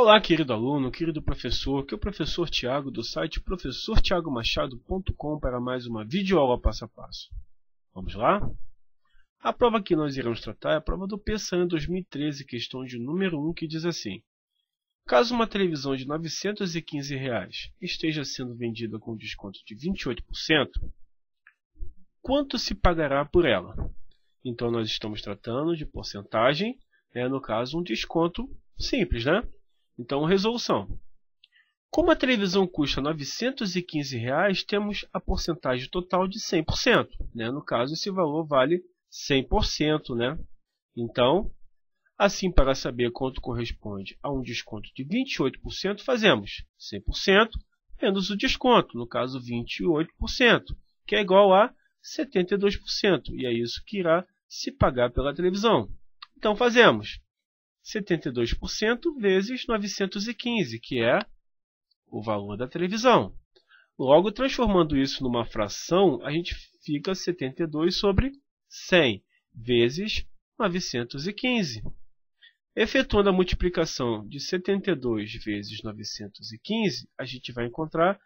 Olá, querido aluno, querido professor, aqui é o professor Tiago do site professortiagomachado.com para mais uma videoaula passo a passo. Vamos lá? A prova que nós iremos tratar é a prova do PSAN 2013, questão de número 1, que diz assim: Caso uma televisão de R$ 915 reais esteja sendo vendida com desconto de 28%, quanto se pagará por ela? Então nós estamos tratando de porcentagem, né? no caso um desconto simples, né? Então, resolução. Como a televisão custa R$ 915, reais, temos a porcentagem total de 100%. Né? No caso, esse valor vale 100%. Né? Então, assim, para saber quanto corresponde a um desconto de 28%, fazemos 100% menos o desconto, no caso 28%, que é igual a 72%, e é isso que irá se pagar pela televisão. Então, fazemos 72% vezes 915, que é o valor da televisão. Logo, transformando isso numa fração, a gente fica 72 sobre 100 vezes 915. Efetuando a multiplicação de 72 vezes 915, a gente vai encontrar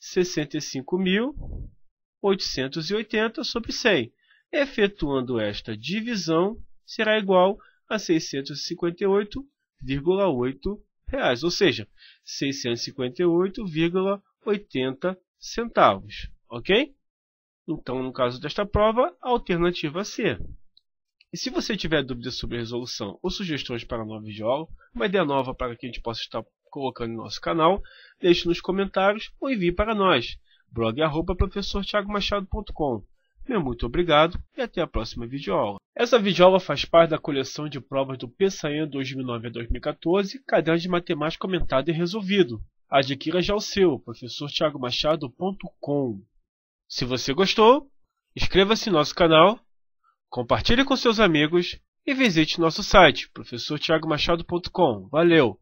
65.880 sobre 100. Efetuando esta divisão, será igual a a R$ 658,8, ou seja, R$ 658,80 centavos, ok? Então, no caso desta prova, a alternativa C. E se você tiver dúvidas sobre a resolução ou sugestões para novos jogos, uma ideia nova para que a gente possa estar colocando no nosso canal, deixe nos comentários ou envie para nós, blog@professorthiagomachado.com meu muito obrigado e até a próxima videoaula. Essa videoaula faz parte da coleção de provas do PSAEM 2009 a 2014, Caderno de Matemática Comentado e Resolvido. Adquira já o seu, professortiagomachado.com. Se você gostou, inscreva-se em nosso canal, compartilhe com seus amigos e visite nosso site, professortiagomachado.com. Valeu!